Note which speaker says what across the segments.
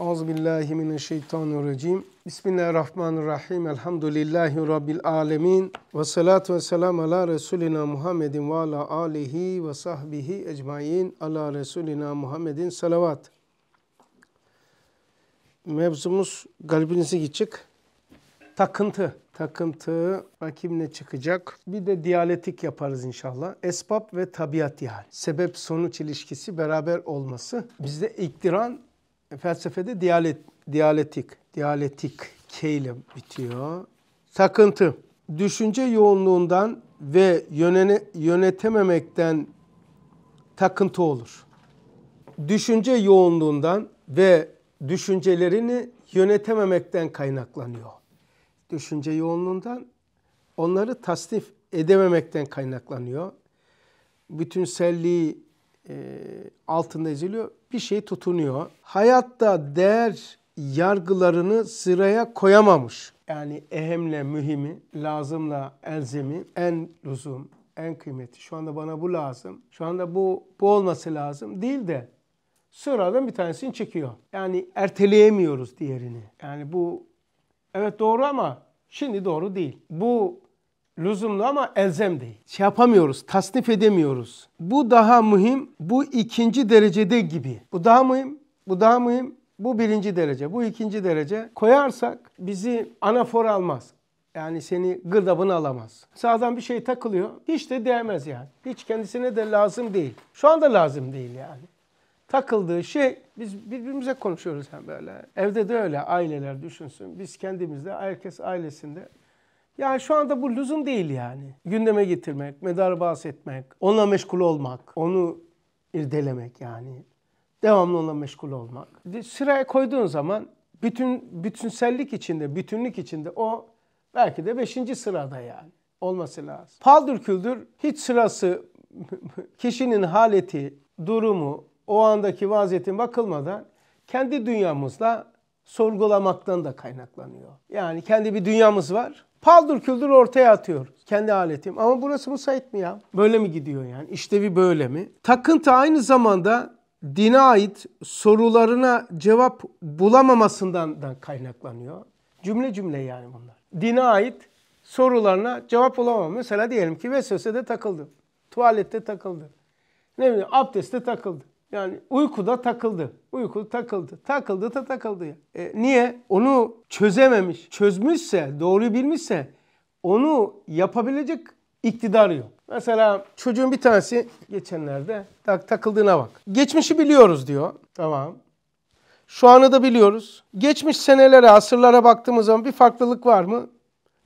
Speaker 1: Euzubillahimineşşeytanirracim. Bismillahirrahmanirrahim. Elhamdülillahi Rabbil alemin. Ve salatu ve selam ala Resulina Muhammedin ve ala alihi ve sahbihi ecmain. Ala Resulina Muhammedin salavat. Mevzumuz galibinize gidecek. Takıntı. Takıntı rakimle çıkacak. Bir de diyaletik yaparız inşallah. Esbab ve tabiat yani. Sebep sonuç ilişkisi beraber olması. Bizde iktiran felsefede diyalet, diyaletik, diyaletik K ile bitiyor. Takıntı düşünce yoğunluğundan ve yönene, yönetememekten takıntı olur. Düşünce yoğunluğundan ve düşüncelerini yönetememekten kaynaklanıyor. Düşünce yoğunluğundan onları tasnif edememekten kaynaklanıyor. Bütünselliği e, altında eziliyor. Bir şey tutunuyor. Hayatta değer yargılarını sıraya koyamamış. Yani ehemle mühimi, lazımla elzemi, en lüzum, en kıymeti. Şu anda bana bu lazım. Şu anda bu bu olması lazım değil de sıradan bir tanesini çekiyor. Yani erteleyemiyoruz diğerini. Yani bu evet doğru ama şimdi doğru değil. Bu lüzumlu ama elzem değil. Şey yapamıyoruz, tasnif edemiyoruz. Bu daha mühim, bu ikinci derecede gibi. Bu daha mühim, bu daha mühim, bu birinci derece, bu ikinci derece. Koyarsak bizi anafor almaz. Yani seni gırdabını alamaz. Sağdan bir şey takılıyor. Hiç de değmez yani. Hiç kendisine de lazım değil. Şu anda lazım değil yani. Takıldığı şey biz birbirimize konuşuyoruz hem böyle. Evde de öyle aileler düşünsün. Biz kendimizde herkes ailesinde yani şu anda bu lüzum değil yani. Gündeme getirmek, medarı bahsetmek, onunla meşgul olmak, onu irdelemek yani. Devamlı onunla meşgul olmak. Sıraya koyduğun zaman bütün bütünsellik içinde, bütünlük içinde o belki de beşinci sırada yani olması lazım. Paldır küldür hiç sırası kişinin haleti, durumu, o andaki vaziyetin bakılmadan kendi dünyamızla sorgulamaktan da kaynaklanıyor. Yani kendi bir dünyamız var paldır küldür ortaya atıyor. Kendi aletim. Ama burası müsait mi ya? Böyle mi gidiyor yani? İşlevi böyle mi? Takıntı aynı zamanda dine ait sorularına cevap bulamamasından da kaynaklanıyor. Cümle cümle yani bunlar. Dine ait sorularına cevap bulamam. Mesela diyelim ki vesvesede takıldım. Tuvalette takıldım. Ne bileyim abdeste takıldım. Yani uykuda takıldı. Uykuda takıldı. Takıldı da takıldı. E, niye? Onu çözememiş. Çözmüşse, doğruyu bilmişse onu yapabilecek iktidarı yok. Mesela çocuğun bir tanesi geçenlerde tak takıldığına bak. Geçmişi biliyoruz diyor. Tamam. Şu anı da biliyoruz. Geçmiş senelere, asırlara baktığımız zaman bir farklılık var mı?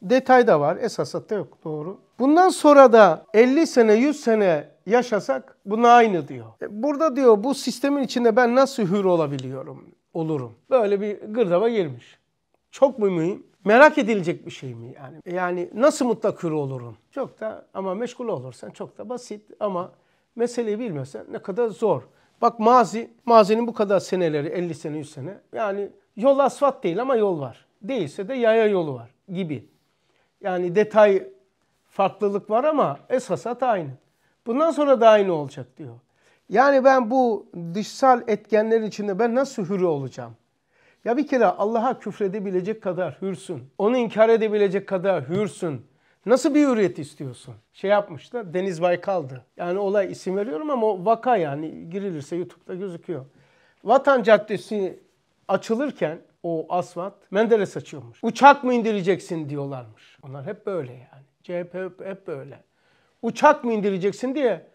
Speaker 1: Detay da var. Esasatta yok. Doğru. Bundan sonra da 50 sene, 100 sene yaşasak buna aynı diyor. E, burada diyor bu sistemin içinde ben nasıl hür olabiliyorum, olurum? Böyle bir gırdaba girmiş. Çok mu mühim? Merak edilecek bir şey mi yani? E, yani nasıl mutlak hür olurum? Çok da ama meşgul olursan çok da basit ama meseleyi bilmesen ne kadar zor. Bak mazi, mazinin bu kadar seneleri 50 sene 100 sene yani yol asfalt değil ama yol var. Değilse de yaya yolu var gibi. Yani detay farklılık var ama esasat aynı. Bundan sonra da aynı olacak diyor. Yani ben bu dışsal etkenlerin içinde ben nasıl hür olacağım? Ya bir kere Allah'a küfredebilecek kadar hürsün. Onu inkar edebilecek kadar hürsün. Nasıl bir hürriyet istiyorsun? Şey yapmış da Deniz Baykal'dı. Yani olay isim veriyorum ama o vaka yani girilirse YouTube'da gözüküyor. Vatan Caddesi açılırken o asfalt Menderes açıyormuş. Uçak mı indireceksin diyorlarmış. Onlar hep böyle yani. CHP hep, hep böyle uçak mı indireceksin diye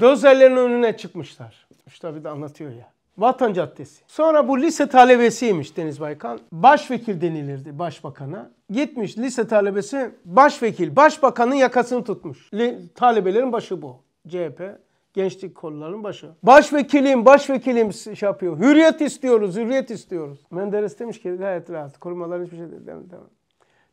Speaker 1: dözerlerin önüne çıkmışlar. İşte bir de anlatıyor ya. Vatan Caddesi. Sonra bu lise talebesiymiş Deniz Baykan. Başvekil denilirdi başbakana. Gitmiş lise talebesi başvekil, başbakanın yakasını tutmuş. talebelerin başı bu. CHP gençlik kollarının başı. Başvekilim, başvekilim şey yapıyor. Hürriyet istiyoruz, hürriyet istiyoruz. Menderes demiş ki gayet rahat. Korumalar hiçbir şey değil tamam.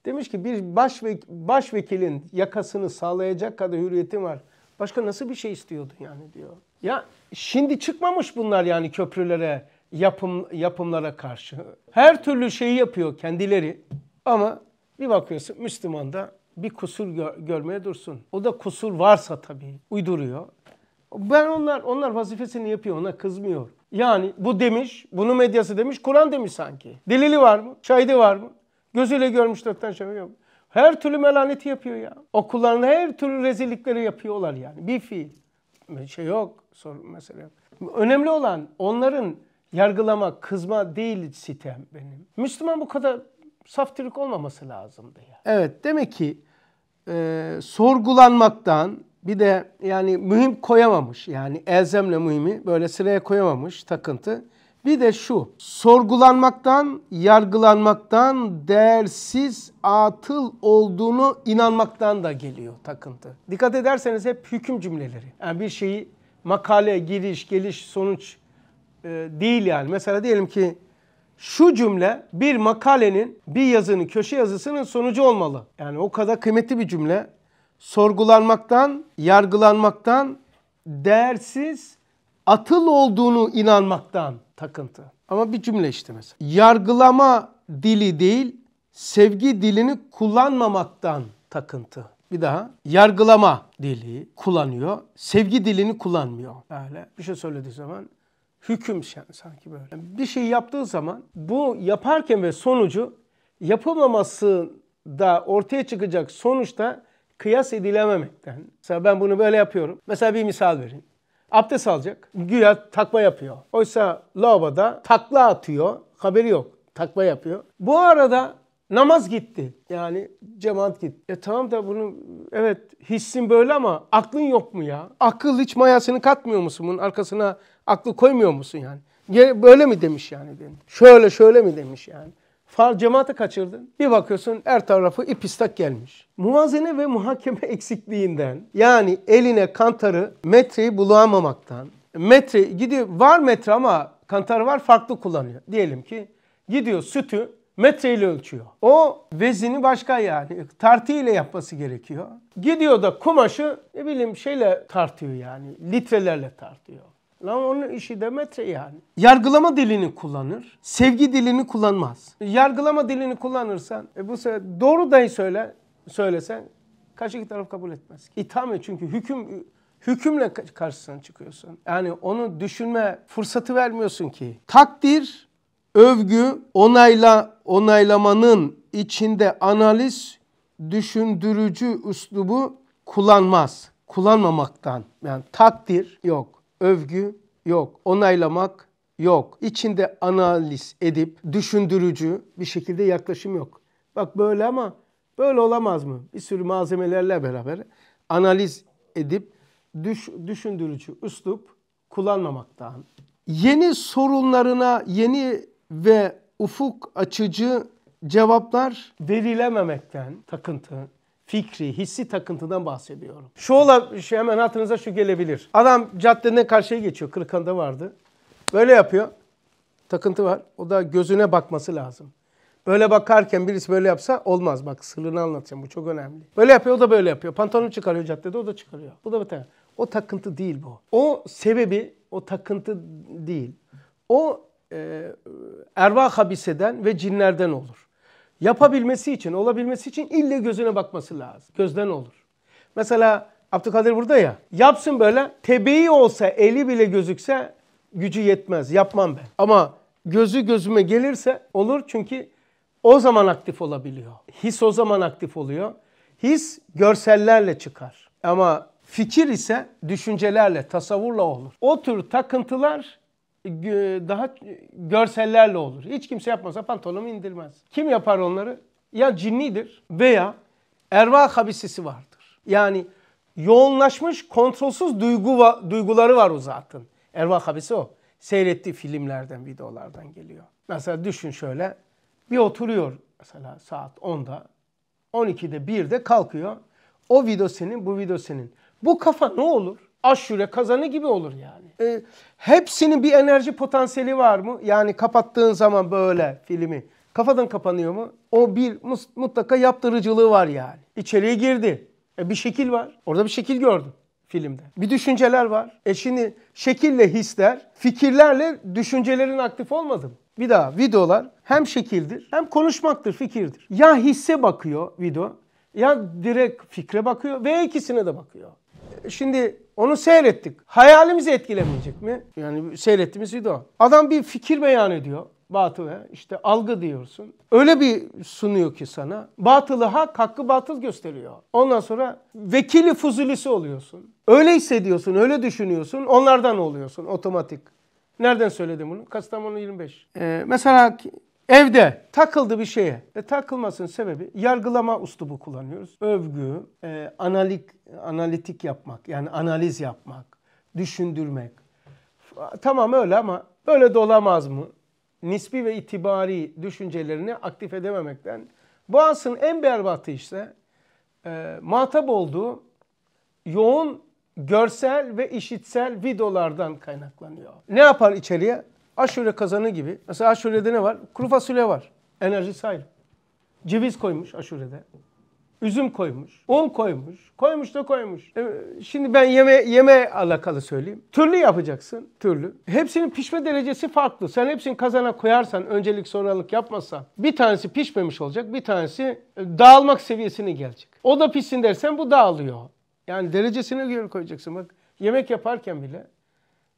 Speaker 1: Demiş ki bir başve, başvekilin yakasını sağlayacak kadar hürriyetim var. Başka nasıl bir şey istiyordun yani diyor. Ya şimdi çıkmamış bunlar yani köprülere, yapım, yapımlara karşı. Her türlü şeyi yapıyor kendileri ama bir bakıyorsun Müslüman da bir kusur gör, görmeye dursun. O da kusur varsa tabii uyduruyor. Ben onlar onlar vazifesini yapıyor ona kızmıyor. Yani bu demiş, bunu medyası demiş, Kur'an demiş sanki. Delili var mı? Şahidi var mı? Gözüyle görmüşlükten şey yok. Her türlü melaneti yapıyor ya. Okullarında her türlü rezillikleri yapıyorlar yani. Bir fiil. Şey yok. Sorun mesela. Önemli olan onların yargılama kızma değil sitem benim. Müslüman bu kadar saftirik olmaması lazımdı ya. Evet demek ki e, sorgulanmaktan bir de yani mühim koyamamış. Yani elzemle mühimi böyle sıraya koyamamış takıntı. Bir de şu, sorgulanmaktan, yargılanmaktan, değersiz, atıl olduğunu inanmaktan da geliyor takıntı. Dikkat ederseniz hep hüküm cümleleri. Yani bir şeyi makale, giriş, geliş, sonuç e, değil yani. Mesela diyelim ki şu cümle bir makalenin, bir yazının, köşe yazısının sonucu olmalı. Yani o kadar kıymetli bir cümle. Sorgulanmaktan, yargılanmaktan, değersiz, atıl olduğunu inanmaktan takıntı. Ama bir cümle işte mesela. Yargılama dili değil, sevgi dilini kullanmamaktan takıntı. Bir daha yargılama dili kullanıyor, sevgi dilini kullanmıyor. Öyle bir şey söylediği zaman hüküm sanki böyle. Yani bir şey yaptığı zaman bu yaparken ve sonucu yapılmaması da ortaya çıkacak sonuçta kıyas edilememekten. Mesela ben bunu böyle yapıyorum. Mesela bir misal vereyim abdest alacak. Güya takma yapıyor. Oysa lavaboda takla atıyor. Haberi yok. Takma yapıyor. Bu arada namaz gitti. Yani cemaat gitti. E tamam da bunu evet hissin böyle ama aklın yok mu ya? Akıl hiç mayasını katmıyor musun? Bunun arkasına aklı koymuyor musun yani? Böyle mi demiş yani? Şöyle şöyle mi demiş yani? Far cemaati kaçırdın. Bir bakıyorsun her tarafı ipistak gelmiş. Muvazene ve muhakeme eksikliğinden yani eline kantarı metreyi bulamamaktan. Metre gidiyor var metre ama kantarı var farklı kullanıyor. Diyelim ki gidiyor sütü metreyle ölçüyor. O vezini başka yani tartıyla yapması gerekiyor. Gidiyor da kumaşı ne bileyim şeyle tartıyor yani litrelerle tartıyor. Lan onun işi demetre yani. Yargılama dilini kullanır. Sevgi dilini kullanmaz. Yargılama dilini kullanırsan e bu sefer doğru dahi söyle söylesen karşı taraf kabul etmez. İthame çünkü hüküm hükümle karşısına çıkıyorsun. Yani onu düşünme fırsatı vermiyorsun ki. Takdir, övgü, onayla onaylamanın içinde analiz, düşündürücü üslubu kullanmaz. Kullanmamaktan yani takdir yok övgü yok, onaylamak yok. İçinde analiz edip düşündürücü bir şekilde yaklaşım yok. Bak böyle ama böyle olamaz mı? Bir sürü malzemelerle beraber analiz edip düş, düşündürücü üslup kullanmamaktan. Yeni sorunlarına yeni ve ufuk açıcı cevaplar verilememekten takıntı, fikri, hissi takıntıdan bahsediyorum. Şu ola, şu şey, hemen hatırınıza şu gelebilir. Adam caddeden karşıya geçiyor. kırkanda vardı. Böyle yapıyor. Takıntı var. O da gözüne bakması lazım. Böyle bakarken birisi böyle yapsa olmaz. Bak sırrını anlatacağım. Bu çok önemli. Böyle yapıyor, o da böyle yapıyor. Pantolonu çıkarıyor caddede, o da çıkarıyor. Bu da bir O takıntı değil bu. O sebebi, o takıntı değil. O e, erva habiseden ve cinlerden olur yapabilmesi için, olabilmesi için illa gözüne bakması lazım. Gözden olur. Mesela Abdülkadir burada ya. Yapsın böyle. Tebeyi olsa, eli bile gözükse gücü yetmez. Yapmam ben. Ama gözü gözüme gelirse olur çünkü o zaman aktif olabiliyor. His o zaman aktif oluyor. His görsellerle çıkar. Ama fikir ise düşüncelerle, tasavvurla olur. O tür takıntılar daha görsellerle olur. Hiç kimse yapmasa pantolonu indirmez. Kim yapar onları? Ya cinnidir veya erva habisisi vardır. Yani yoğunlaşmış kontrolsüz duygu va- duyguları var o zatın. Erva habisi o. Seyrettiği filmlerden, videolardan geliyor. Mesela düşün şöyle. Bir oturuyor mesela saat 10'da, 12'de, 1'de kalkıyor. O video senin, bu video senin. Bu kafa ne olur? aşure kazanı gibi olur yani. E, hepsinin bir enerji potansiyeli var mı? Yani kapattığın zaman böyle filmi kafadan kapanıyor mu? O bir mutlaka yaptırıcılığı var yani. İçeriye girdi. E, bir şekil var. Orada bir şekil gördüm filmde. Bir düşünceler var. E şimdi şekille hisler, fikirlerle düşüncelerin aktif olmadı mı? Bir daha videolar hem şekildir hem konuşmaktır, fikirdir. Ya hisse bakıyor video ya direkt fikre bakıyor ve ikisine de bakıyor. E, şimdi onu seyrettik. Hayalimizi etkilemeyecek mi? Yani seyrettiğimiz video. Adam bir fikir beyan ediyor. Batılı işte algı diyorsun. Öyle bir sunuyor ki sana. Batılı hak hakkı batıl gösteriyor. Ondan sonra vekili fuzulisi oluyorsun. Öyle hissediyorsun, öyle düşünüyorsun. Onlardan oluyorsun otomatik. Nereden söyledim bunu? Kastamonu 25. Ee, mesela Evde takıldı bir şeye ve takılmasının sebebi yargılama uslubu kullanıyoruz. Övgü, e, analik, analitik yapmak yani analiz yapmak, düşündürmek. Tamam öyle ama böyle de olamaz mı? Nispi ve itibari düşüncelerini aktif edememekten. Bu asın en berbatı işte e, muhatap olduğu yoğun görsel ve işitsel videolardan kaynaklanıyor. Ne yapar içeriye? aşure kazanı gibi. Mesela aşurede ne var? Kuru fasulye var. Enerjisi ayrı. Ceviz koymuş aşurede. Üzüm koymuş. Un koymuş. Koymuş da koymuş. E, şimdi ben yeme, yeme alakalı söyleyeyim. Türlü yapacaksın. Türlü. Hepsinin pişme derecesi farklı. Sen hepsini kazana koyarsan, öncelik sonralık yapmazsan bir tanesi pişmemiş olacak. Bir tanesi e, dağılmak seviyesine gelecek. O da pişsin dersen bu dağılıyor. Yani derecesine göre koyacaksın. Bak yemek yaparken bile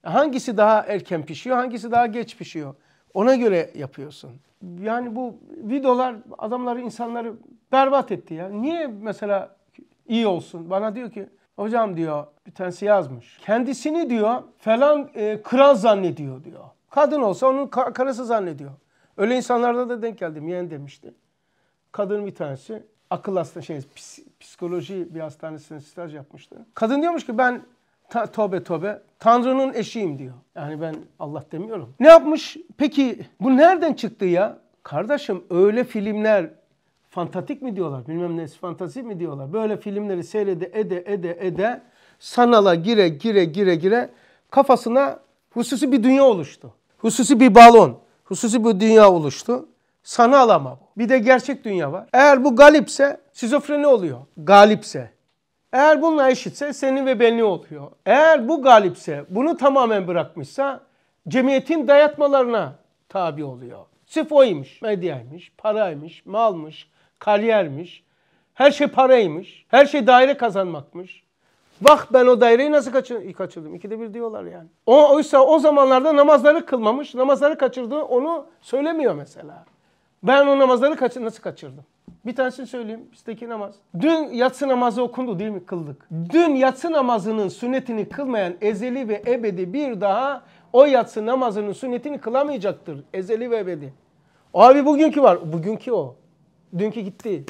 Speaker 1: Hangisi daha erken pişiyor, hangisi daha geç pişiyor? Ona göre yapıyorsun. Yani bu videolar adamları, insanları berbat etti ya. Niye mesela iyi olsun? Bana diyor ki hocam diyor bir tanesi yazmış. Kendisini diyor falan e, kral zannediyor diyor. Kadın olsa onun karısı zannediyor. Öyle insanlarda da denk geldim. Yeğen demişti. Kadın bir tanesi akıl hastanesi şey psikoloji bir hastanesinde staj yapmıştı. Kadın diyormuş ki ben Ta, tövbe tövbe. Tanrı'nın eşiyim diyor. Yani ben Allah demiyorum. Ne yapmış? Peki bu nereden çıktı ya? Kardeşim öyle filmler fantatik mi diyorlar? Bilmem ne, fantasi mi diyorlar? Böyle filmleri seyrede ede ede ede sanala gire gire gire gire kafasına hususi bir dünya oluştu. Hususi bir balon, hususi bir dünya oluştu. Sanal ama bu. Bir de gerçek dünya var. Eğer bu galipse şizofreni oluyor. Galipse. Eğer bununla eşitse senin ve benli oluyor. Eğer bu galipse, bunu tamamen bırakmışsa cemiyetin dayatmalarına tabi oluyor. Sırf oymuş, medyaymış, paraymış, malmış, kariyermiş. Her şey paraymış. Her şey daire kazanmakmış. Bak ben o daireyi nasıl kaçır kaçırdım? İkide bir diyorlar yani. O, oysa o zamanlarda namazları kılmamış, namazları kaçırdığı onu söylemiyor mesela. Ben o namazları kaçır nasıl kaçırdım? Bir tanesini söyleyeyim. Bizdeki namaz. Dün yatsı namazı okundu değil mi? Kıldık. Dün yatsı namazının sünnetini kılmayan ezeli ve ebedi bir daha o yatsı namazının sünnetini kılamayacaktır. Ezeli ve ebedi. Abi bugünkü var. Bugünkü o. Dünkü gitti.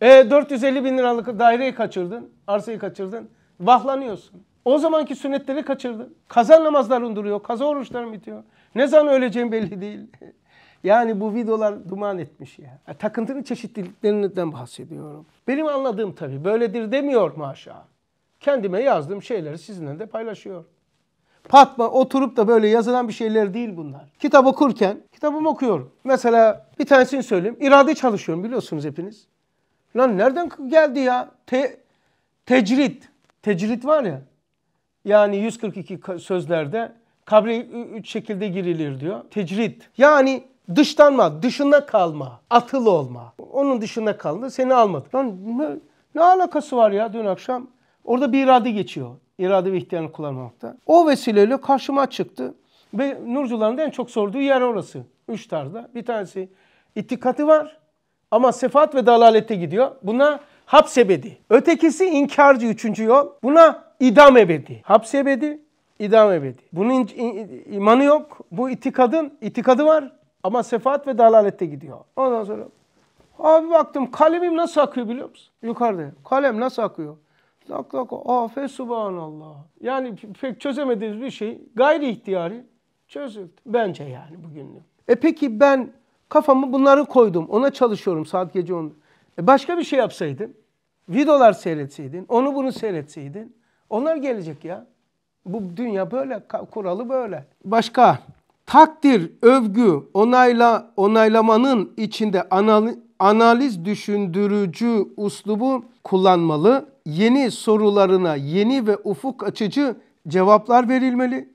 Speaker 1: E 450 bin liralık daireyi kaçırdın. Arsayı kaçırdın. Vahlanıyorsun. O zamanki sünnetleri kaçırdın. Kaza namazlar duruyor. Kaza oruçların bitiyor. Ne zaman öleceğin belli değil. Yani bu videolar duman etmiş ya. Yani takıntının çeşitliliklerinden bahsediyorum. Benim anladığım tabii böyledir demiyor maşallah. Kendime yazdığım şeyleri sizinle de paylaşıyorum. Patma oturup da böyle yazılan bir şeyler değil bunlar. Kitap okurken kitabımı okuyorum. Mesela bir tanesini söyleyeyim. İrade çalışıyorum biliyorsunuz hepiniz. Lan nereden geldi ya? Te tecrit. Tecrit var ya. Yani 142 sözlerde kabre üç şekilde girilir diyor. Tecrit. Yani Dıştanma, dışında kalma, atıl olma. Onun dışında kaldı, seni almadı. Lan ne, ne alakası var ya dün akşam? Orada bir irade geçiyor. İrade ve ihtiyarını kullanmakta. O vesileyle karşıma çıktı. Ve Nurcuların en çok sorduğu yer orası. Üç tarzda. Bir tanesi itikatı var ama sefat ve dalalete gidiyor. Buna haps ebedi. Ötekisi inkarcı üçüncü yol. Buna idam ebedi. Haps ebedi, idam ebedi. Bunun imanı yok. Bu itikadın itikadı var ama sefaat ve dalalette gidiyor. Ondan sonra abi baktım kalemim nasıl akıyor biliyor musun? Yukarıda. Kalem nasıl akıyor? Lak lak afe subhanallah. Yani pek çözemediğimiz bir şey gayri ihtiyari çözüldü. Bence yani bugünlük. E peki ben kafamı bunları koydum. Ona çalışıyorum saat gece 10. E başka bir şey yapsaydın. Videolar seyretseydin. Onu bunu seyretseydin. Onlar gelecek ya. Bu dünya böyle. Kuralı böyle. Başka. Takdir, övgü, onayla onaylamanın içinde analiz düşündürücü uslubu kullanmalı. Yeni sorularına yeni ve ufuk açıcı cevaplar verilmeli.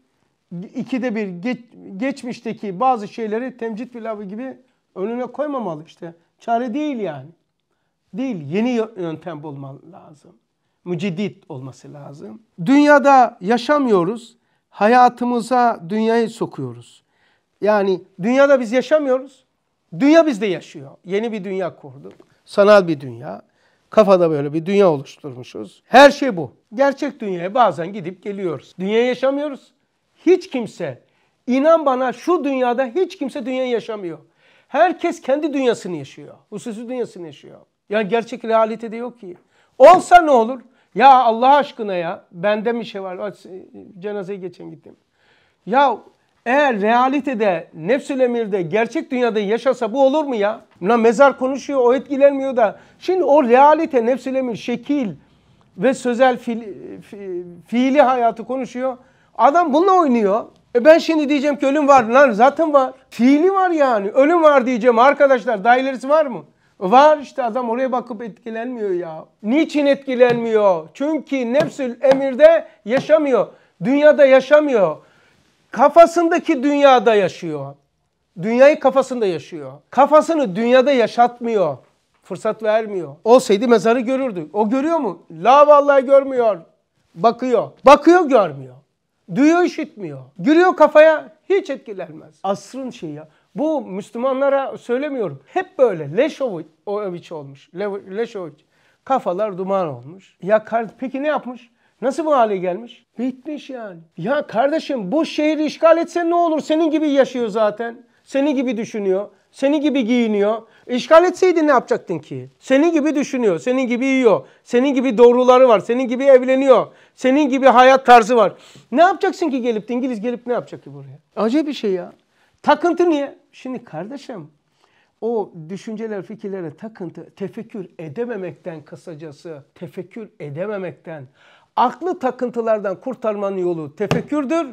Speaker 1: İkide bir geç, geçmişteki bazı şeyleri temcit pilavı gibi önüne koymamalı işte. Çare değil yani. Değil. Yeni yöntem bulmalı lazım. Mücidit olması lazım. Dünyada yaşamıyoruz hayatımıza dünyayı sokuyoruz. Yani dünyada biz yaşamıyoruz. Dünya bizde yaşıyor. Yeni bir dünya kurduk. Sanal bir dünya. Kafada böyle bir dünya oluşturmuşuz. Her şey bu. Gerçek dünyaya bazen gidip geliyoruz. Dünya yaşamıyoruz. Hiç kimse, inan bana şu dünyada hiç kimse dünya yaşamıyor. Herkes kendi dünyasını yaşıyor. Hususi dünyasını yaşıyor. Yani gerçek realitede yok ki. Olsa ne olur? Ya Allah aşkına ya bende mi şey var? Cenazeye geçen gittim. Ya eğer realitede, nefsül emirde, gerçek dünyada yaşasa bu olur mu ya? Lan mezar konuşuyor, o etkilenmiyor da. Şimdi o realite, nefsül emir, şekil ve sözel fiil, fi, fiili hayatı konuşuyor. Adam bununla oynuyor. E ben şimdi diyeceğim ki ölüm var. Lan zaten var. Fiili var yani. Ölüm var diyeceğim arkadaşlar. Dairesi var mı? Var işte adam oraya bakıp etkilenmiyor ya. Niçin etkilenmiyor? Çünkü nefsül emirde yaşamıyor. Dünyada yaşamıyor. Kafasındaki dünyada yaşıyor. Dünyayı kafasında yaşıyor. Kafasını dünyada yaşatmıyor. Fırsat vermiyor. Olsaydı mezarı görürdü. O görüyor mu? La vallahi görmüyor. Bakıyor. Bakıyor görmüyor. Duyuyor işitmiyor. Giriyor kafaya hiç etkilenmez. Asrın şeyi ya. Bu Müslümanlara söylemiyorum. Hep böyle. Leşoviç olmuş. Leşoviç. Kafalar duman olmuş. Ya peki ne yapmış? Nasıl bu hale gelmiş? Bitmiş yani. Ya kardeşim bu şehri işgal etsen ne olur? Senin gibi yaşıyor zaten. Seni gibi düşünüyor. Seni gibi giyiniyor. İşgal etseydin ne yapacaktın ki? Seni gibi düşünüyor. Senin gibi yiyor. Senin gibi doğruları var. Senin gibi evleniyor. Senin gibi hayat tarzı var. Ne yapacaksın ki gelip İngiliz gelip ne yapacak ki buraya? Acayip bir şey ya. Takıntı niye? Şimdi kardeşim o düşünceler, fikirlere takıntı, tefekkür edememekten kısacası, tefekkür edememekten, aklı takıntılardan kurtarmanın yolu tefekkürdür.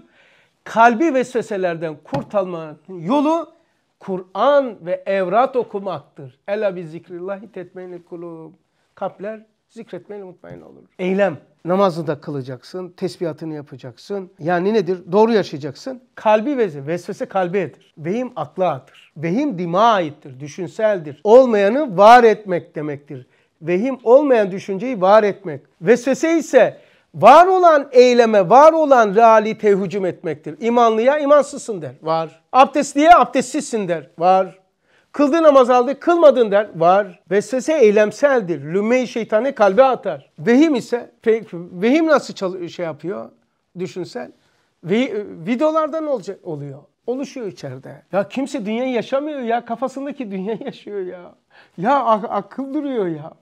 Speaker 1: Kalbi vesveselerden kurtarmanın yolu Kur'an ve evrat okumaktır. Ela bi zikrillahi tetmeyni kulu Kalpler zikretmeyi unutmayın olur. Eylem. Namazı da kılacaksın, tesbihatını yapacaksın. Yani nedir? Doğru yaşayacaksın. Kalbi vezi, vesvese kalbiyedir. Vehim akladır. Vehim dima aittir, düşünseldir. Olmayanı var etmek demektir. Vehim olmayan düşünceyi var etmek. Vesvese ise var olan eyleme, var olan realite hücum etmektir. İmanlıya imansızsın der, var. Abdestliye abdestsizsin der, var. Kıldığı namaz aldı, kılmadın der. Var. Vesvese eylemseldir. Lümme-i şeytani kalbe atar. Vehim ise, vehim nasıl şey yapıyor? Düşünsel. Ve, videolardan olacak, oluyor. Oluşuyor içeride. Ya kimse dünyayı yaşamıyor ya. Kafasındaki dünya yaşıyor ya. Ya ak- akıl duruyor ya.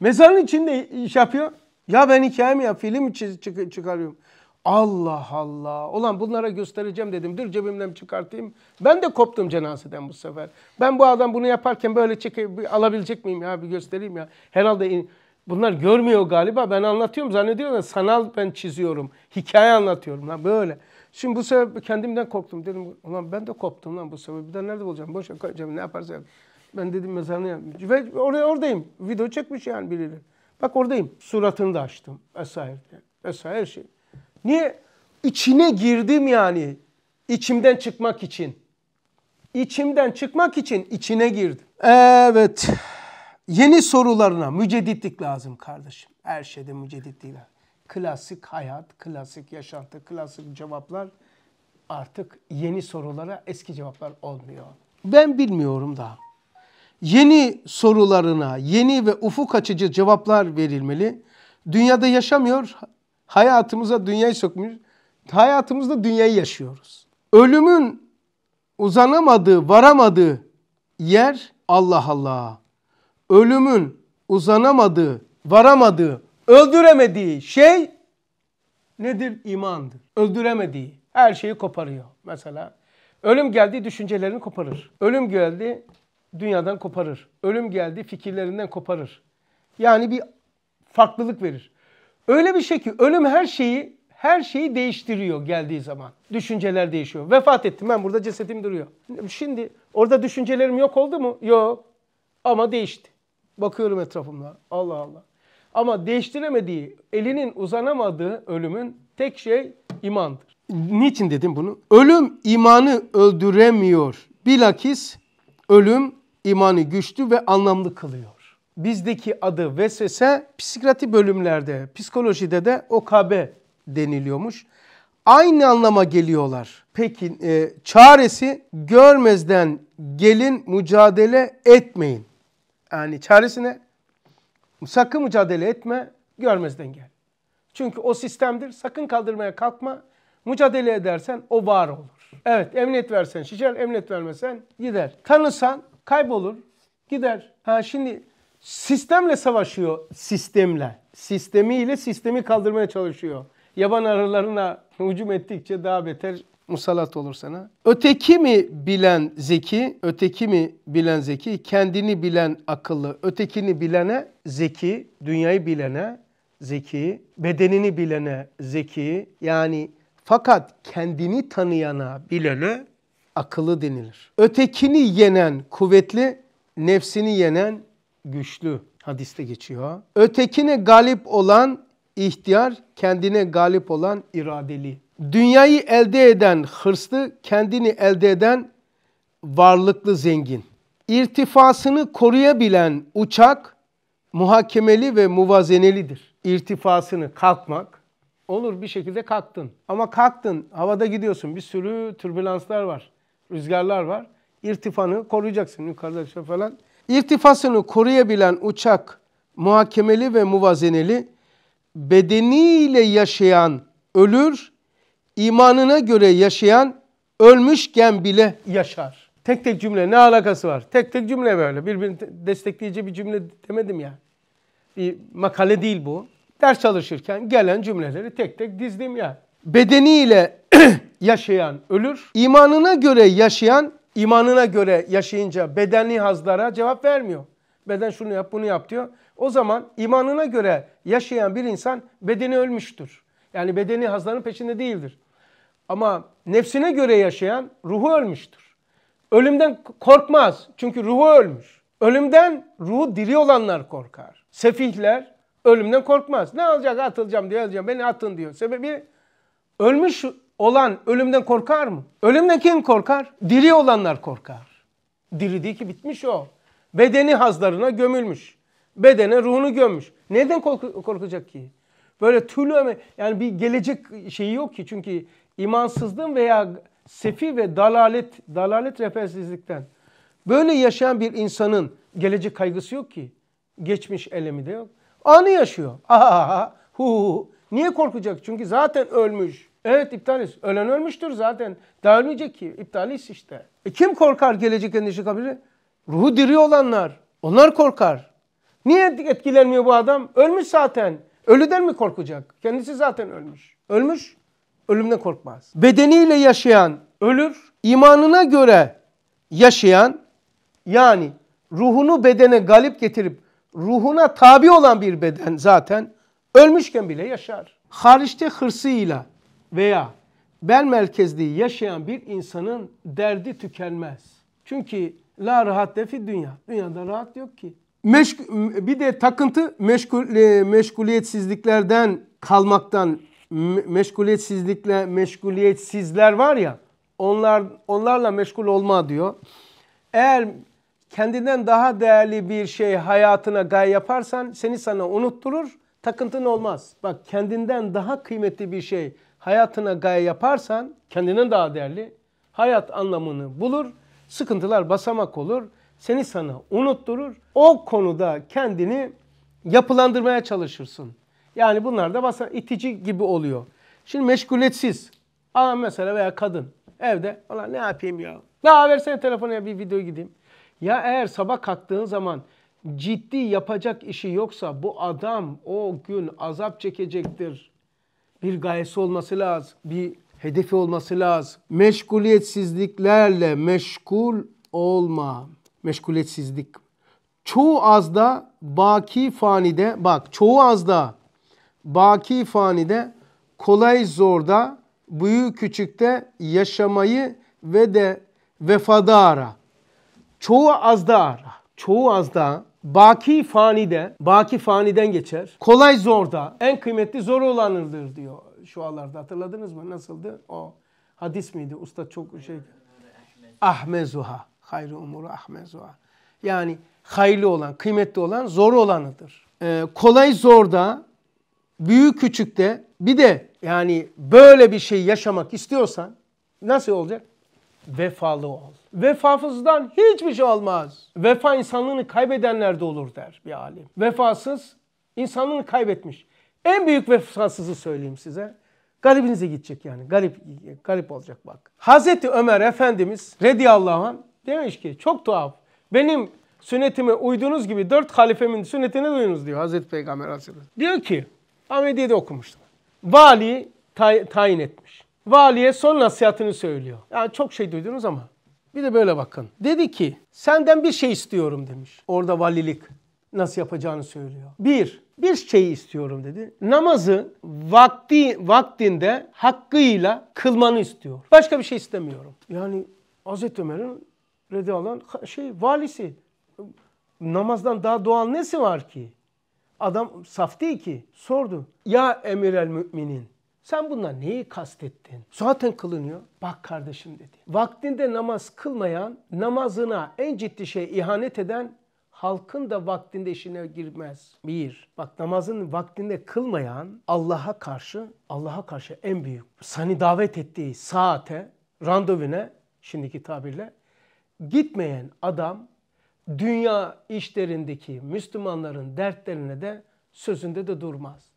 Speaker 1: Mezarın içinde iş yapıyor. Ya ben hikaye mi ya? Film çiz- çık- çıkarıyorum. Allah Allah. Ulan bunlara göstereceğim dedim. Dur cebimden çıkartayım. Ben de koptum cenazeden bu sefer. Ben bu adam bunu yaparken böyle çekip alabilecek miyim ya bir göstereyim ya. Herhalde in... bunlar görmüyor galiba. Ben anlatıyorum zannediyorlar sanal ben çiziyorum. Hikaye anlatıyorum lan böyle. Şimdi bu sefer kendimden koptum Dedim ulan ben de koptum lan bu sefer. Bir daha nerede bulacağım? Boşa ver ne yaparsa Ben dedim mezarını yap. Ve oraya oradayım. Video çekmiş yani birileri. Bak oradayım. Suratını da açtım. Vesaire. Vesaire her şey. Niye? İçine girdim yani. İçimden çıkmak için. İçimden çıkmak için içine girdim. Evet. Yeni sorularına müceditlik lazım kardeşim. Her şeyde müceditlik lazım. Klasik hayat, klasik yaşantı, klasik cevaplar artık yeni sorulara eski cevaplar olmuyor. Ben bilmiyorum daha. Yeni sorularına yeni ve ufuk açıcı cevaplar verilmeli. Dünyada yaşamıyor, Hayatımıza dünyayı sokmuş. Hayatımızda dünyayı yaşıyoruz. Ölümün uzanamadığı, varamadığı yer Allah Allah. Ölümün uzanamadığı, varamadığı, öldüremediği şey nedir? İmandır. Öldüremediği her şeyi koparıyor. Mesela ölüm geldi düşüncelerini koparır. Ölüm geldi dünyadan koparır. Ölüm geldi fikirlerinden koparır. Yani bir farklılık verir. Öyle bir şey ki ölüm her şeyi her şeyi değiştiriyor geldiği zaman. Düşünceler değişiyor. Vefat ettim ben burada cesetim duruyor. Şimdi orada düşüncelerim yok oldu mu? Yok. Ama değişti. Bakıyorum etrafımda. Allah Allah. Ama değiştiremediği, elinin uzanamadığı ölümün tek şey imandır. Niçin dedim bunu? Ölüm imanı öldüremiyor. Bilakis ölüm imanı güçlü ve anlamlı kılıyor bizdeki adı vesvese psikiyatri bölümlerde, psikolojide de OKB deniliyormuş. Aynı anlama geliyorlar. Peki e, çaresi görmezden gelin mücadele etmeyin. Yani çaresi ne? Sakın mücadele etme, görmezden gel. Çünkü o sistemdir. Sakın kaldırmaya kalkma. Mücadele edersen o var olur. Evet emniyet versen şişer, emniyet vermesen gider. Tanısan kaybolur, gider. Ha şimdi Sistemle savaşıyor sistemle. Sistemiyle sistemi kaldırmaya çalışıyor. Yaban arılarına hücum ettikçe daha beter musallat olur sana. Öteki mi bilen zeki, öteki mi bilen zeki, kendini bilen akıllı, ötekini bilene zeki, dünyayı bilene zeki, bedenini bilene zeki, yani fakat kendini tanıyana bilene akıllı denilir. Ötekini yenen kuvvetli, nefsini yenen güçlü hadiste geçiyor. Ötekine galip olan ihtiyar, kendine galip olan iradeli. Dünyayı elde eden hırslı, kendini elde eden varlıklı zengin. İrtifasını koruyabilen uçak muhakemeli ve muvazenelidir. İrtifasını kalkmak. Olur bir şekilde kalktın. Ama kalktın, havada gidiyorsun. Bir sürü türbülanslar var, rüzgarlar var. İrtifanı koruyacaksın yukarıda işte falan. İrtifasını koruyabilen uçak muhakemeli ve muvazeneli bedeniyle yaşayan ölür, imanına göre yaşayan ölmüşken bile yaşar. Tek tek cümle ne alakası var? Tek tek cümle böyle. Birbirini destekleyici bir cümle demedim ya. Bir makale değil bu. Ders çalışırken gelen cümleleri tek tek dizdim ya. Bedeniyle yaşayan ölür, imanına göre yaşayan imanına göre yaşayınca bedenli hazlara cevap vermiyor. Beden şunu yap bunu yap diyor. O zaman imanına göre yaşayan bir insan bedeni ölmüştür. Yani bedeni hazların peşinde değildir. Ama nefsine göre yaşayan ruhu ölmüştür. Ölümden korkmaz. Çünkü ruhu ölmüş. Ölümden ruhu diri olanlar korkar. Sefihler ölümden korkmaz. Ne alacak atılacağım diyor alacağım beni atın diyor. Sebebi ölmüş olan ölümden korkar mı? Ölümden kim korkar? Diri olanlar korkar. Diri değil ki bitmiş o. Bedeni hazlarına gömülmüş. Bedene ruhunu gömmüş. Neden kork korkacak ki? Böyle türlü yani bir gelecek şeyi yok ki. Çünkü imansızlığın veya sefi ve dalalet, dalalet rehbersizlikten. Böyle yaşayan bir insanın gelecek kaygısı yok ki. Geçmiş elemi de yok. Anı yaşıyor. Aha, aha, hu, hu. Niye korkacak? Çünkü zaten ölmüş. Evet iptaliz. Ölen ölmüştür zaten. Daha ölmeyecek ki. İptaliz işte. E kim korkar gelecek endişe kabiri? Ruhu diri olanlar. Onlar korkar. Niye etkilenmiyor bu adam? Ölmüş zaten. Ölüden mi korkacak? Kendisi zaten ölmüş. Ölmüş, ölümden korkmaz. Bedeniyle yaşayan ölür, İmanına göre yaşayan yani ruhunu bedene galip getirip ruhuna tabi olan bir beden zaten ölmüşken bile yaşar. Hariçte hırsıyla veya ben merkezli yaşayan bir insanın derdi tükenmez. Çünkü la rahat defi dünya. Dünyada rahat yok ki. Meşgul, bir de takıntı meşgul, e, meşguliyetsizliklerden kalmaktan meşguliyetsizlikle meşguliyetsizler var ya onlar onlarla meşgul olma diyor. Eğer kendinden daha değerli bir şey hayatına gay yaparsan seni sana unutturur, takıntın olmaz. Bak kendinden daha kıymetli bir şey hayatına gaye yaparsan kendine daha değerli. Hayat anlamını bulur. Sıkıntılar basamak olur. Seni sana unutturur. O konuda kendini yapılandırmaya çalışırsın. Yani bunlar da basa itici gibi oluyor. Şimdi meşguliyetsiz. Adam mesela veya kadın evde. Ulan ne yapayım ya? La versene telefonu ya bir video gideyim. Ya eğer sabah kalktığın zaman ciddi yapacak işi yoksa bu adam o gün azap çekecektir bir gayesi olması lazım. Bir hedefi olması lazım. Meşguliyetsizliklerle meşgul olma. Meşguliyetsizlik. Çoğu azda baki fanide bak çoğu azda baki fanide kolay zorda büyük küçükte yaşamayı ve de vefada ara. Çoğu azda ara. Çoğu azda Baki fani de, baki faniden geçer. Kolay zorda, en kıymetli zor olanıdır diyor şu anlarda. Hatırladınız mı? Nasıldı o? Hadis miydi? Usta çok şey... Ahmezuha. Hayrı umuru ahmezuha. Yani hayırlı olan, kıymetli olan, zor olanıdır. Ee, kolay zorda, büyük küçükte bir de yani böyle bir şey yaşamak istiyorsan nasıl olacak? vefalı ol. Vefasızdan hiçbir şey olmaz. Vefa insanlığını kaybedenlerde olur der bir alim. Vefasız insanlığını kaybetmiş. En büyük vefasızı söyleyeyim size. Garibinize gidecek yani. Garip garip olacak bak. Hazreti Ömer Efendimiz radıyallahu anh demiş ki çok tuhaf. Benim sünnetime uyduğunuz gibi dört halifemin sünnetine uyunuz diyor Hazreti Peygamber Aleyhisselam. Diyor ki Ahmediye'de okumuştum. Vali tay tayin etmiş. Valiye son nasihatini söylüyor. Yani çok şey duydunuz ama. Bir de böyle bakın. Dedi ki senden bir şey istiyorum demiş. Orada valilik nasıl yapacağını söylüyor. Bir, bir şeyi istiyorum dedi. Namazı vakti, vaktinde hakkıyla kılmanı istiyor. Başka bir şey istemiyorum. Yani Hazreti Ömer'in re'di alan şey valisi namazdan daha doğal nesi var ki? Adam saf ki. Sordu. Ya emir el müminin sen bundan neyi kastettin? Zaten kılınıyor. Bak kardeşim dedi. Vaktinde namaz kılmayan, namazına en ciddi şey ihanet eden halkın da vaktinde işine girmez. Bir, bak namazın vaktinde kılmayan Allah'a karşı, Allah'a karşı en büyük, seni davet ettiği saate, randevine, şimdiki tabirle, gitmeyen adam dünya işlerindeki Müslümanların dertlerine de sözünde de durmaz.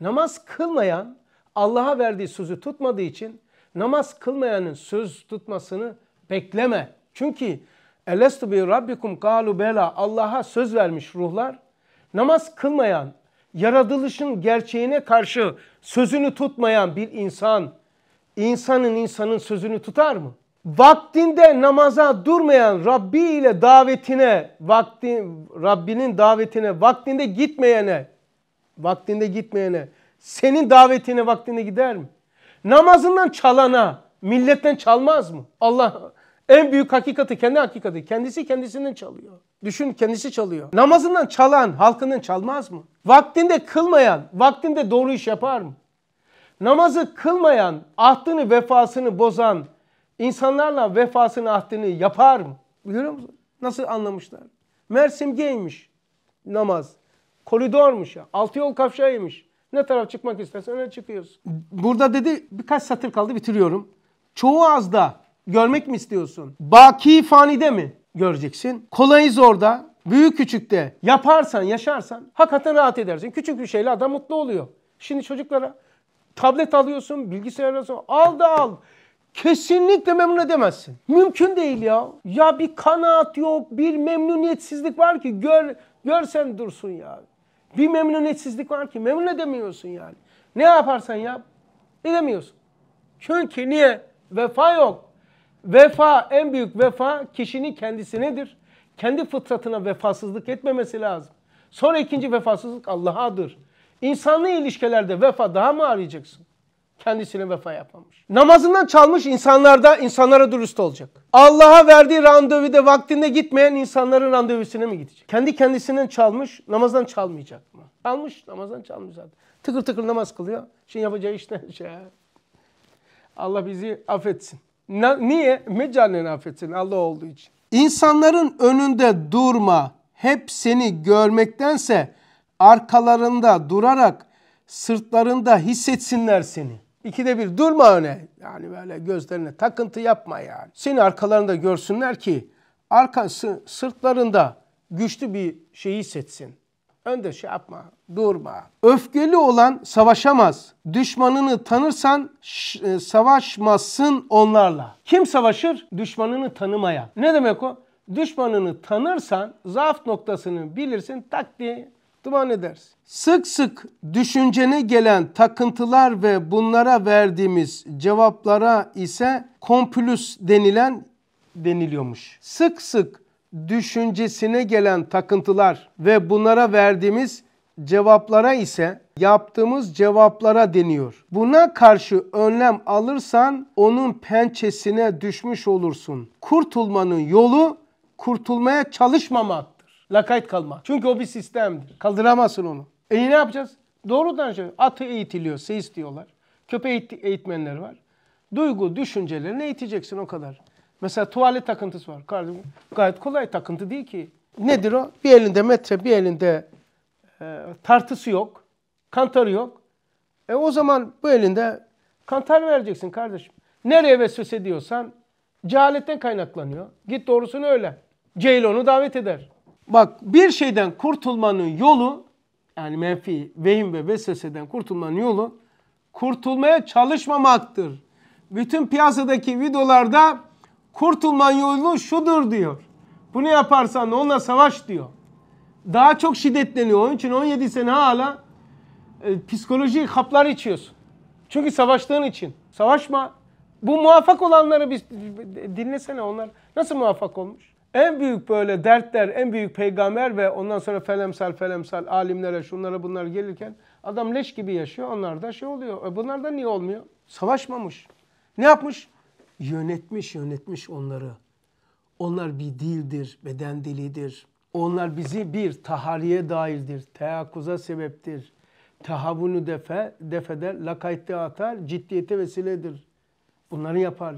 Speaker 1: Namaz kılmayan Allah'a verdiği sözü tutmadığı için namaz kılmayanın söz tutmasını bekleme. Çünkü Elestu bi rabbikum kalu bela Allah'a söz vermiş ruhlar namaz kılmayan yaratılışın gerçeğine karşı sözünü tutmayan bir insan insanın insanın sözünü tutar mı? Vaktinde namaza durmayan Rabbi ile davetine, vakti, Rabbinin davetine, vaktinde gitmeyene, vaktinde gitmeyene senin davetine vaktine gider mi? Namazından çalana milletten çalmaz mı? Allah en büyük hakikati kendi hakikati. Kendisi kendisinden çalıyor. Düşün kendisi çalıyor. Namazından çalan halkından çalmaz mı? Vaktinde kılmayan vaktinde doğru iş yapar mı? Namazı kılmayan ahdını vefasını bozan insanlarla vefasını ahdını yapar mı? Biliyor musun? Nasıl anlamışlar? Mersim giymiş namaz. Koridormuş ya. Altı yol kavşağıymış. Ne taraf çıkmak istersen öyle çıkıyorsun. Burada dedi birkaç satır kaldı bitiriyorum. Çoğu azda görmek mi istiyorsun? Baki fanide mi göreceksin? Kolayı zorda, büyük küçükte yaparsan, yaşarsan hakikaten rahat edersin. Küçük bir şeyle adam mutlu oluyor. Şimdi çocuklara tablet alıyorsun, bilgisayar alıyorsun. Al da al. Kesinlikle memnun edemezsin. Mümkün değil ya. Ya bir kanaat yok, bir memnuniyetsizlik var ki gör görsen dursun ya. Bir memnuniyetsizlik var ki memnun edemiyorsun yani. Ne yaparsan yap edemiyorsun. Çünkü niye? Vefa yok. Vefa, en büyük vefa kişinin kendisinedir. Kendi fıtratına vefasızlık etmemesi lazım. Sonra ikinci vefasızlık Allah'adır. İnsanlı ilişkilerde vefa daha mı arayacaksın? kendisine vefa yapmamış. Namazından çalmış insanlarda insanlara dürüst olacak. Allah'a verdiği randevuda vaktinde gitmeyen insanların randevusuna mı gidecek? Kendi kendisinden çalmış, namazdan çalmayacak mı? Çalmış, namazdan zaten Tıkır tıkır namaz kılıyor. Şimdi yapacağı iş ne? Şey, Allah bizi affetsin. Na, niye? Mecanen affetsin Allah olduğu için. İnsanların önünde durma. Hep seni görmektense arkalarında durarak sırtlarında hissetsinler seni. İkide bir durma öne. Yani böyle gözlerine takıntı yapma yani. Seni arkalarında görsünler ki arkası sırtlarında güçlü bir şeyi hissetsin. Önde şey yapma, durma. Öfkeli olan savaşamaz. Düşmanını tanırsan e, savaşmazsın onlarla. Kim savaşır? Düşmanını tanımaya. Ne demek o? Düşmanını tanırsan zaaf noktasını bilirsin taktiği duman edersin. Sık sık düşüncene gelen takıntılar ve bunlara verdiğimiz cevaplara ise kompülüs denilen deniliyormuş. Sık sık düşüncesine gelen takıntılar ve bunlara verdiğimiz cevaplara ise yaptığımız cevaplara deniyor. Buna karşı önlem alırsan onun pençesine düşmüş olursun. Kurtulmanın yolu kurtulmaya çalışmamaktır lakayt kalmak. Çünkü o bir sistemdir. Kaldıramazsın onu. E ne yapacağız? Doğrudan şey. Atı eğitiliyor, seist diyorlar. Köpeği eğitmenler var. Duygu, düşüncelerini eğiteceksin o kadar. Mesela tuvalet takıntısı var. Kardeşim, gayet kolay takıntı değil ki. Nedir o? Bir elinde metre, bir elinde e, tartısı yok. Kantarı yok. E o zaman bu elinde kantar vereceksin kardeşim. Nereye vesvese ediyorsan cehaletten kaynaklanıyor. Git doğrusunu öyle. Ceylon'u davet eder. Bak bir şeyden kurtulmanın yolu yani menfi, vehim ve vesveseden kurtulmanın yolu kurtulmaya çalışmamaktır. Bütün piyasadaki videolarda kurtulmanın yolu şudur diyor. Bunu yaparsan onunla savaş diyor. Daha çok şiddetleniyor. Onun için 17 sene hala e, psikolojik haplar içiyorsun. Çünkü savaştığın için. Savaşma. Bu muvaffak olanları biz dinlesene onlar. Nasıl muvaffak olmuş? En büyük böyle dertler, en büyük peygamber ve ondan sonra felemsal felemsal alimlere şunlara bunlar gelirken adam leş gibi yaşıyor. Onlar da şey oluyor. E bunlar da niye olmuyor? Savaşmamış. Ne yapmış? Yönetmiş, yönetmiş onları. Onlar bir dildir, beden dilidir. Onlar bizi bir tahariye dairdir, teyakuza sebeptir. Tehavunu defe, defeder, lakaytte atar, ciddiyete vesiledir. Bunları yapar.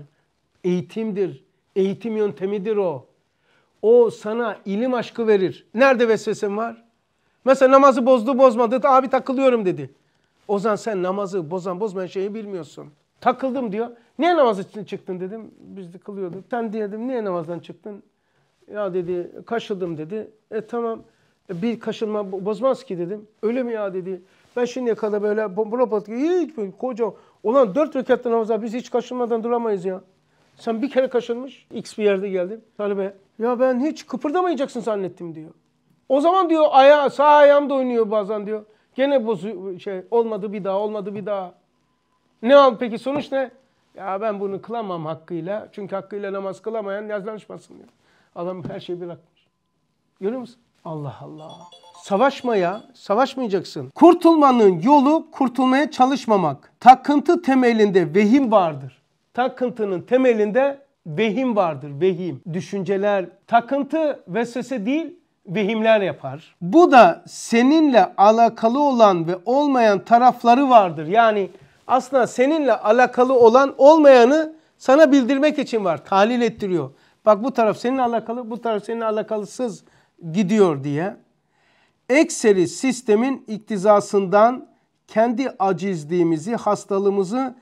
Speaker 1: Eğitimdir, eğitim yöntemidir o. O sana ilim aşkı verir. Nerede vesvesen var? Mesela namazı bozdu bozmadı. Abi takılıyorum dedi. O zaman sen namazı bozan bozmayan şeyi bilmiyorsun. Takıldım diyor. Niye namaz için çıktın dedim. Biz de kılıyorduk. Sen dedim niye namazdan çıktın? Ya dedi kaşıldım dedi. E tamam e, bir kaşınma bozmaz ki dedim. Öyle mi ya dedi. Ben şimdiye kadar böyle bula bula hiç böyle koca. Ulan dört rekatlı namazda biz hiç kaşınmadan duramayız ya. Sen bir kere kaşınmış. X bir yerde geldim. Talebe ya ben hiç kıpırdamayacaksın zannettim diyor. O zaman diyor aya sağ ayağım da oynuyor bazen diyor. Gene bozu şey olmadı bir daha olmadı bir daha. Ne al peki sonuç ne? Ya ben bunu kılamam hakkıyla. Çünkü hakkıyla namaz kılamayan yazlanışmasın diyor. Adam her şeyi bırakmış. Görüyor musun? Allah Allah. Savaşmaya, savaşmayacaksın. Kurtulmanın yolu kurtulmaya çalışmamak. Takıntı temelinde vehim vardır takıntının temelinde vehim vardır, vehim. Düşünceler, takıntı vesvese değil, vehimler yapar. Bu da seninle alakalı olan ve olmayan tarafları vardır. Yani aslında seninle alakalı olan olmayanı sana bildirmek için var. Tahlil ettiriyor. Bak bu taraf seninle alakalı, bu taraf seninle alakalısız gidiyor diye. Ekseri sistemin iktizasından kendi acizliğimizi, hastalığımızı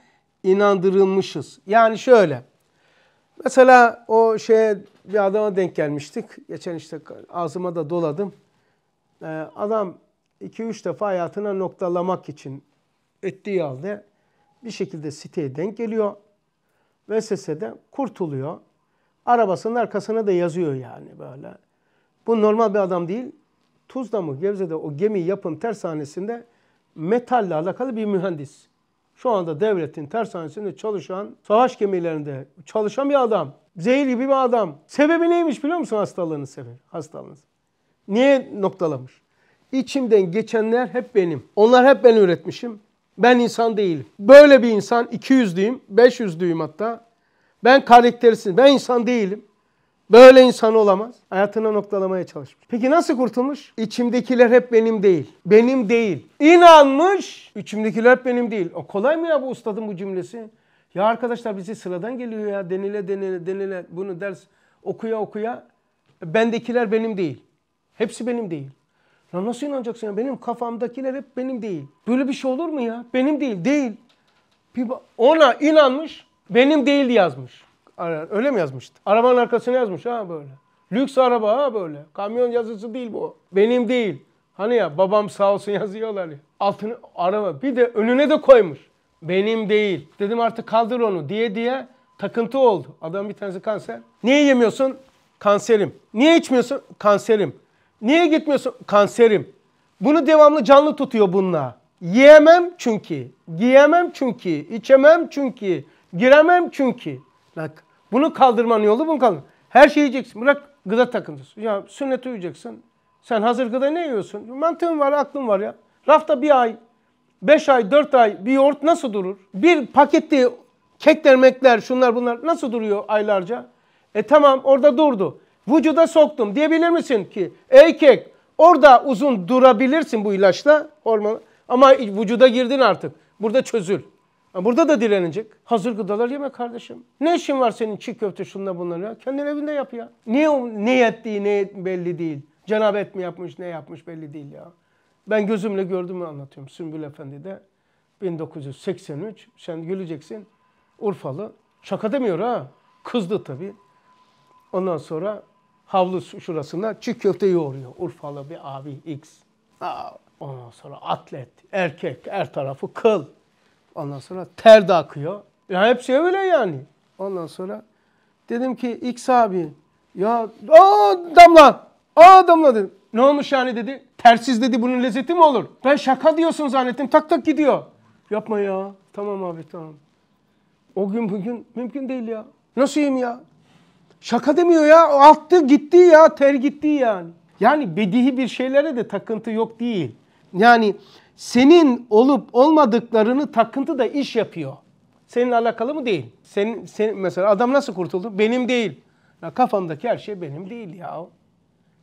Speaker 1: inandırılmışız. Yani şöyle. Mesela o şeye bir adama denk gelmiştik. Geçen işte ağzıma da doladım. Ee, adam 2-3 defa hayatına noktalamak için ettiği halde bir şekilde siteye denk geliyor. VSS'de kurtuluyor. Arabasının arkasına da yazıyor yani böyle. Bu normal bir adam değil. Tuzla mı Gevze'de o gemi yapım tersanesinde metalle alakalı bir mühendis. Şu anda devletin tersanesinde çalışan, savaş gemilerinde çalışan bir adam. Zehir gibi bir adam. Sebebi neymiş biliyor musun hastalığının sebebi? Hastalığınız. Niye noktalamış? İçimden geçenler hep benim. Onlar hep ben üretmişim. Ben insan değilim. Böyle bir insan 200 diyeyim, 500 diyeyim hatta. Ben karaktersiz, ben insan değilim. Böyle insan olamaz. Hayatına noktalamaya çalışmış. Peki nasıl kurtulmuş? İçimdekiler hep benim değil. Benim değil. İnanmış. İçimdekiler hep benim değil. O kolay mı ya bu ustadın bu cümlesi? Ya arkadaşlar bizi sıradan geliyor ya. Denile denile denile. Bunu ders okuya okuya. E, bendekiler benim değil. Hepsi benim değil. Ya nasıl inanacaksın ya? Benim kafamdakiler hep benim değil. Böyle bir şey olur mu ya? Benim değil. Değil. Ona inanmış. Benim değil yazmış. Öyle mi yazmıştı? Arabanın arkasına yazmış ha böyle. Lüks araba ha böyle. Kamyon yazısı değil bu. Benim değil. Hani ya babam sağ olsun yazıyorlar ya. Altını araba bir de önüne de koymuş. Benim değil. Dedim artık kaldır onu diye diye takıntı oldu. Adam bir tanesi kanser. Niye yemiyorsun? Kanserim. Niye içmiyorsun? Kanserim. Niye gitmiyorsun? Kanserim. Bunu devamlı canlı tutuyor bununla. Yiyemem çünkü. Giyemem çünkü. içemem çünkü. Giremem çünkü. Bak bunu kaldırmanın yolu bunu kaldır. Her şeyi yiyeceksin. Bırak gıda takıntısı. Ya sünnete uyuyacaksın. Sen hazır gıda ne yiyorsun? Mantığın var, aklın var ya. Rafta bir ay, beş ay, dört ay bir yoğurt nasıl durur? Bir paketli kek mekler, şunlar bunlar nasıl duruyor aylarca? E tamam orada durdu. Vücuda soktum diyebilir misin ki ey kek orada uzun durabilirsin bu ilaçla hormon ama vücuda girdin artık. Burada çözül. Burada da dilenecek. Hazır gıdalar yeme kardeşim. Ne işin var senin çiğ köfte şunla bunları. ya? Kendin evinde yap ya. Niye o ne ettiği ne belli değil. Cenabet mi yapmış ne yapmış belli değil ya. Ben gözümle gördüğümü anlatıyorum. Sümbül Efendi de 1983 sen güleceksin. Urfalı. Şaka demiyor ha. Kızdı tabii. Ondan sonra havlu şurasında çiğ köfte yoğuruyor. Urfalı bir abi X. Ondan sonra atlet, erkek, her tarafı kıl. Ondan sonra ter de akıyor. Ya hepsi şey öyle yani. Ondan sonra dedim ki X abi ya aa damla aa damla dedim. Ne olmuş yani dedi. Tersiz dedi bunun lezzeti mi olur? Ben şaka diyorsun zannettim tak tak gidiyor. Yapma ya. Tamam abi tamam. O gün bugün mümkün değil ya. Nasıl yiyeyim ya? Şaka demiyor ya. O attı gitti ya. Ter gitti yani. Yani bedihi bir şeylere de takıntı yok değil. Yani senin olup olmadıklarını takıntı da iş yapıyor. Seninle alakalı mı değil? Senin, senin mesela adam nasıl kurtuldu? Benim değil. Ya kafamdaki her şey benim değil ya.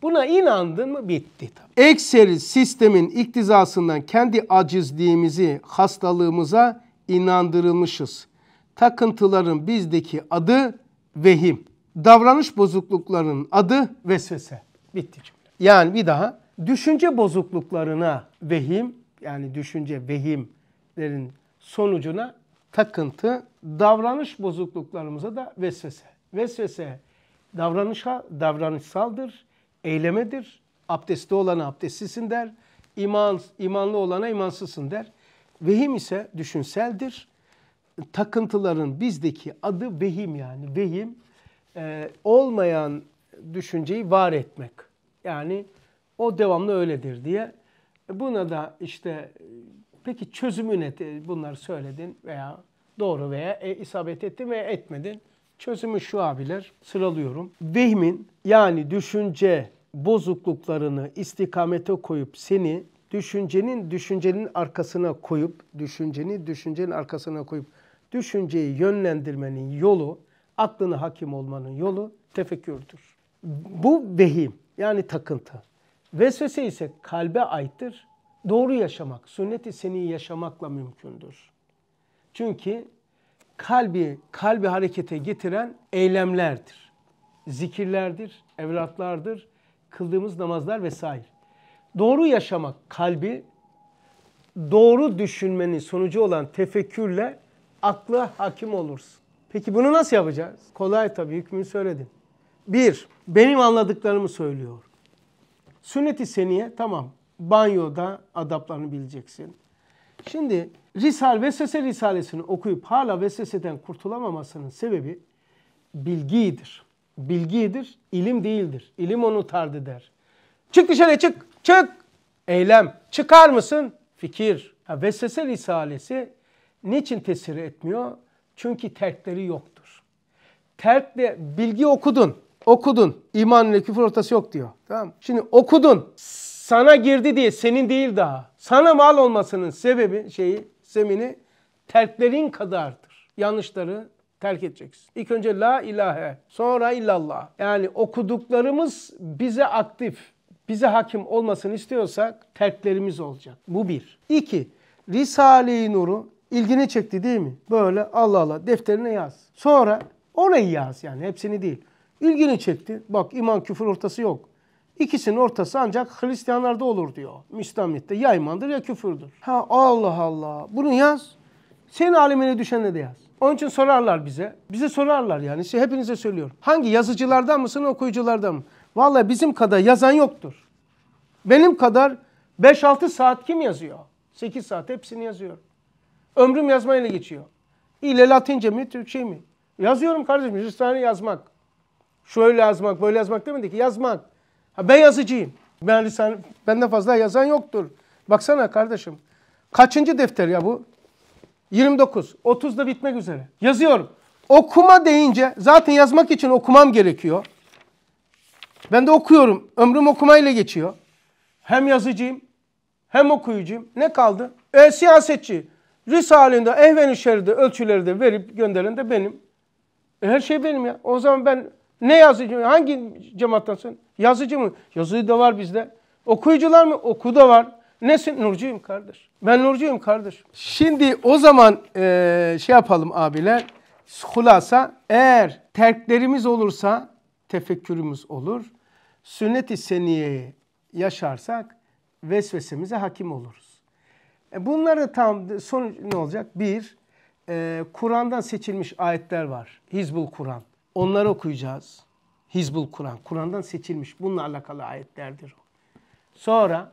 Speaker 1: Buna inandın mı bitti tabii. Ekseri sistemin iktizasından kendi acizliğimizi, hastalığımıza inandırılmışız. Takıntıların bizdeki adı vehim. Davranış bozukluklarının adı vesvese. Bitti cümle. Yani bir daha düşünce bozukluklarına vehim, yani düşünce, vehimlerin sonucuna takıntı, davranış bozukluklarımıza da vesvese. Vesvese davranışa, davranışsaldır, eylemedir. Abdestli olana abdestlisin der, iman, imanlı olana imansızsın der. Vehim ise düşünseldir. Takıntıların bizdeki adı vehim yani. Vehim e, olmayan düşünceyi var etmek. Yani o devamlı öyledir diye Buna da işte peki çözümü ne? Bunları söyledin veya doğru veya e, isabet ettin veya etmedin. Çözümü şu abiler sıralıyorum. Vehmin yani düşünce bozukluklarını istikamete koyup seni düşüncenin düşüncenin arkasına koyup düşünceni düşüncenin arkasına koyup düşünceyi yönlendirmenin yolu aklına hakim olmanın yolu tefekkürdür. Bu vehim yani takıntı. Vesvese ise kalbe aittir. Doğru yaşamak, sünnet-i seni yaşamakla mümkündür. Çünkü kalbi kalbi harekete getiren eylemlerdir. Zikirlerdir, evlatlardır, kıldığımız namazlar vesaire. Doğru yaşamak kalbi doğru düşünmenin sonucu olan tefekkürle aklı hakim olursun. Peki bunu nasıl yapacağız? Kolay tabii hükmünü söyledim. Bir, benim anladıklarımı söylüyor. Sünnet-i seniye tamam. Banyoda adaplarını bileceksin. Şimdi Risal Vesvese Risalesini okuyup hala vesveseden kurtulamamasının sebebi bilgidir. Bilgidir, ilim değildir. İlim onu tard eder. Çık dışarı çık, çık. Eylem. Çıkar mısın? Fikir. Ha, vesvese Risalesi niçin tesir etmiyor? Çünkü terkleri yoktur. Terkle bilgi okudun okudun. İman ile küfür ortası yok diyor. Tamam Şimdi okudun. Sana girdi diye senin değil daha. Sana mal olmasının sebebi şeyi zemini terklerin kadardır. Yanlışları terk edeceksin. İlk önce la ilahe, sonra illallah. Yani okuduklarımız bize aktif, bize hakim olmasını istiyorsak terklerimiz olacak. Bu bir. İki, Risale-i Nur'u ilgini çekti değil mi? Böyle Allah Allah defterine yaz. Sonra orayı yaz yani hepsini değil. Ilgini çekti. Bak iman küfür ortası yok. İkisinin ortası ancak Hristiyanlarda olur diyor. Müslamiyette ya imandır ya küfürdür. Ha Allah Allah. Bunu yaz. Senin alemine düşene de yaz. Onun için sorarlar bize. Bize sorarlar yani. Şey, hepinize söylüyorum. Hangi yazıcılardan mısın okuyuculardan mı? Vallahi bizim kadar yazan yoktur. Benim kadar 5-6 saat kim yazıyor? 8 saat hepsini yazıyorum. Ömrüm yazmayla geçiyor. İle Latince mi Türkçe mi? Yazıyorum kardeşim. Hristiyanı yazmak şöyle yazmak, böyle yazmak demedi ki yazmak. Ha, ben yazıcıyım. Ben lisan, benden fazla yazan yoktur. Baksana kardeşim. Kaçıncı defter ya bu? 29. 30 da bitmek üzere. Yazıyorum. Okuma deyince zaten yazmak için okumam gerekiyor. Ben de okuyorum. Ömrüm okumayla geçiyor. Hem yazıcıyım hem okuyucuyum. Ne kaldı? E, siyasetçi. Risale'nde, Ehven-i Şerif'de ölçüleri de verip gönderen de benim. E, her şey benim ya. O zaman ben ne yazıcı mı? Hangi cemaattasın? Yazıcı mı? Yazıcı da var bizde. Okuyucular mı? Oku da var. Nesin? Nurcuyum kardeş. Ben nurcuyum kardeş. Şimdi o zaman e, şey yapalım abiler. Hulasa eğer terklerimiz olursa tefekkürümüz olur. Sünnet-i seniyeyi yaşarsak vesvesemize hakim oluruz. E bunları tam son ne olacak? Bir, e, Kur'an'dan seçilmiş ayetler var. Hizbul Kur'an. Onları okuyacağız. Hizbul Kur'an. Kur'an'dan seçilmiş. Bununla alakalı ayetlerdir Sonra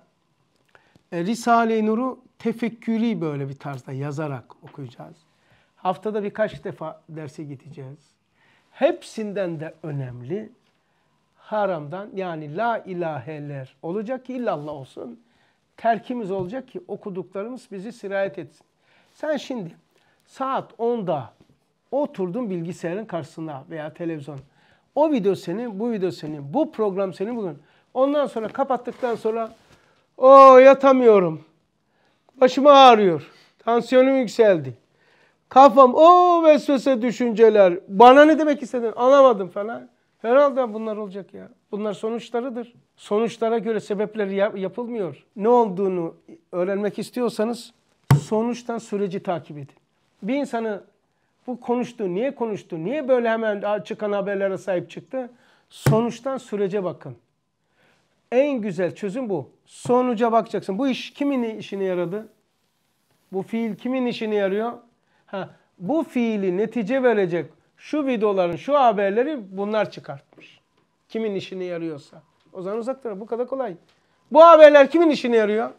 Speaker 1: e, Risale-i Nur'u tefekkürü böyle bir tarzda yazarak okuyacağız. Haftada birkaç defa derse gideceğiz. Hepsinden de önemli haramdan yani la ilaheler olacak ki illallah olsun. Terkimiz olacak ki okuduklarımız bizi sirayet etsin. Sen şimdi saat 10'da Oturdun bilgisayarın karşısında veya televizyon. O video senin, bu video senin, bu program senin bugün. Ondan sonra kapattıktan sonra o yatamıyorum. Başım ağrıyor. Tansiyonum yükseldi. Kafam o vesvese düşünceler. Bana ne demek istedin anlamadım falan. Herhalde bunlar olacak ya. Bunlar sonuçlarıdır. Sonuçlara göre sebepleri yap yapılmıyor. Ne olduğunu öğrenmek istiyorsanız sonuçtan süreci takip edin. Bir insanı bu konuştu, niye konuştu, niye böyle hemen çıkan haberlere sahip çıktı? Sonuçtan sürece bakın. En güzel çözüm bu. Sonuca bakacaksın. Bu iş kimin işine yaradı? Bu fiil kimin işine yarıyor? Ha, bu fiili netice verecek şu videoların, şu haberleri bunlar çıkartmış. Kimin işine yarıyorsa. O zaman uzaktır. Bu kadar kolay. Bu haberler kimin işine yarıyor?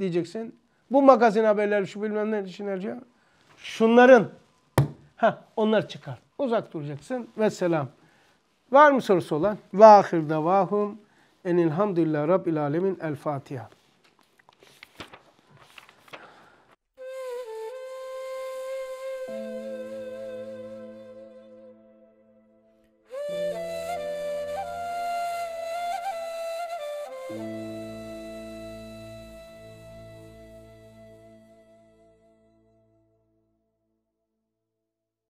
Speaker 1: Diyeceksin. Bu magazin haberleri şu bilmem ne işine yarıyor. Şunların Heh, onlar çıkar. Uzak duracaksın ve selam. Var mı sorusu olan? Ve ahir davahum enilhamdülillah rabbil alemin el Fatiha.